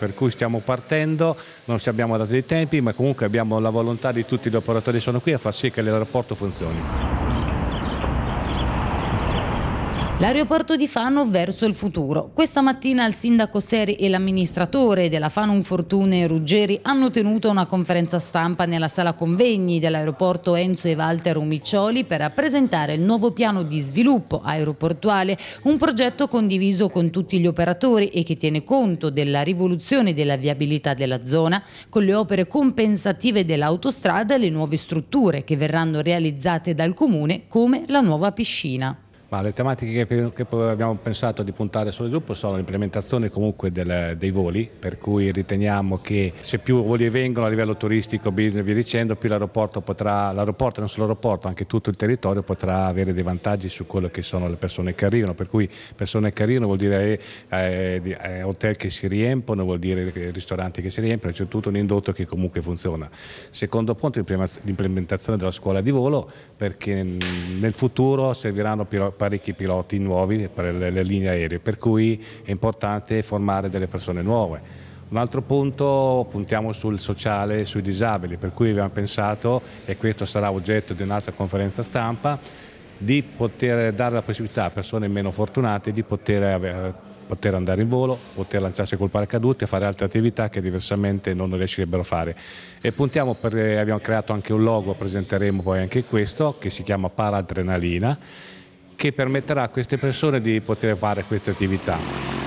per cui stiamo partendo, non ci abbiamo dato dei tempi, ma comunque abbiamo la volontà di tutti gli operatori che sono qui a far sì che l'aeroporto funzioni. L'aeroporto di Fano verso il futuro. Questa mattina il sindaco Seri e l'amministratore della Fanum Fortune Ruggeri hanno tenuto una conferenza stampa nella sala convegni dell'aeroporto Enzo e Walter Umiccioli per rappresentare il nuovo piano di sviluppo aeroportuale, un progetto condiviso con tutti gli operatori e che tiene conto della rivoluzione della viabilità della zona, con le opere compensative dell'autostrada e le nuove strutture che verranno realizzate dal comune come la nuova piscina. Ma le tematiche che, che abbiamo pensato di puntare sullo sviluppo sono l'implementazione comunque del, dei voli, per cui riteniamo che se più voli vengono a livello turistico, business, via dicendo, più l'aeroporto potrà, l'aeroporto, non solo l'aeroporto, anche tutto il territorio potrà avere dei vantaggi su quello che sono le persone che arrivano, per cui persone che arrivano vuol dire eh, eh, hotel che si riempiono, vuol dire ristoranti che si riempiono, c'è tutto un indotto che comunque funziona. Secondo punto l'implementazione della scuola di volo, perché mm, nel futuro serviranno più parecchi piloti nuovi per le, le linee aeree, per cui è importante formare delle persone nuove. Un altro punto, puntiamo sul sociale e sui disabili, per cui abbiamo pensato, e questo sarà oggetto di un'altra conferenza stampa, di poter dare la possibilità a persone meno fortunate di poter, avere, poter andare in volo, poter lanciarsi col paracadute, fare altre attività che diversamente non riuscirebbero a fare. E puntiamo per, abbiamo creato anche un logo, presenteremo poi anche questo, che si chiama Paradrenalina che permetterà a queste persone di poter fare queste attività.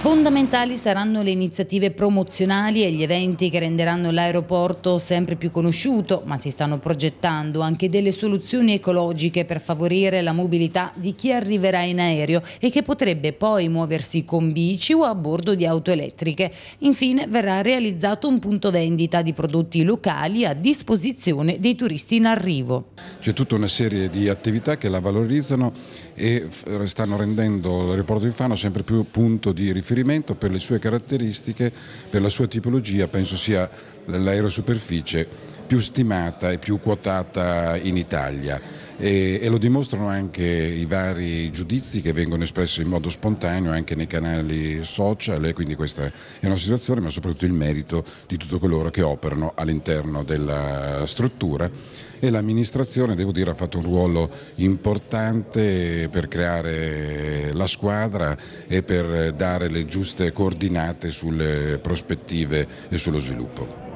Fondamentali saranno le iniziative promozionali e gli eventi che renderanno l'aeroporto sempre più conosciuto, ma si stanno progettando anche delle soluzioni ecologiche per favorire la mobilità di chi arriverà in aereo e che potrebbe poi muoversi con bici o a bordo di auto elettriche. Infine verrà realizzato un punto vendita di prodotti locali a disposizione dei turisti in arrivo. C'è tutta una serie di attività che la valorizzano e stanno rendendo l'aeroporto di Fano sempre più punto di riferimento riferimento per le sue caratteristiche, per la sua tipologia, penso sia l'aerosuperficie più stimata e più quotata in Italia e, e, lo dimostrano anche i vari giudizi che vengono espressi in modo spontaneo anche nei canali social e quindi questa è una situazione ma soprattutto il merito di tutti coloro che operano all'interno della struttura e l'amministrazione devo dire ha fatto un ruolo importante per creare la squadra e per dare le giuste coordinate sulle prospettive e sullo sviluppo.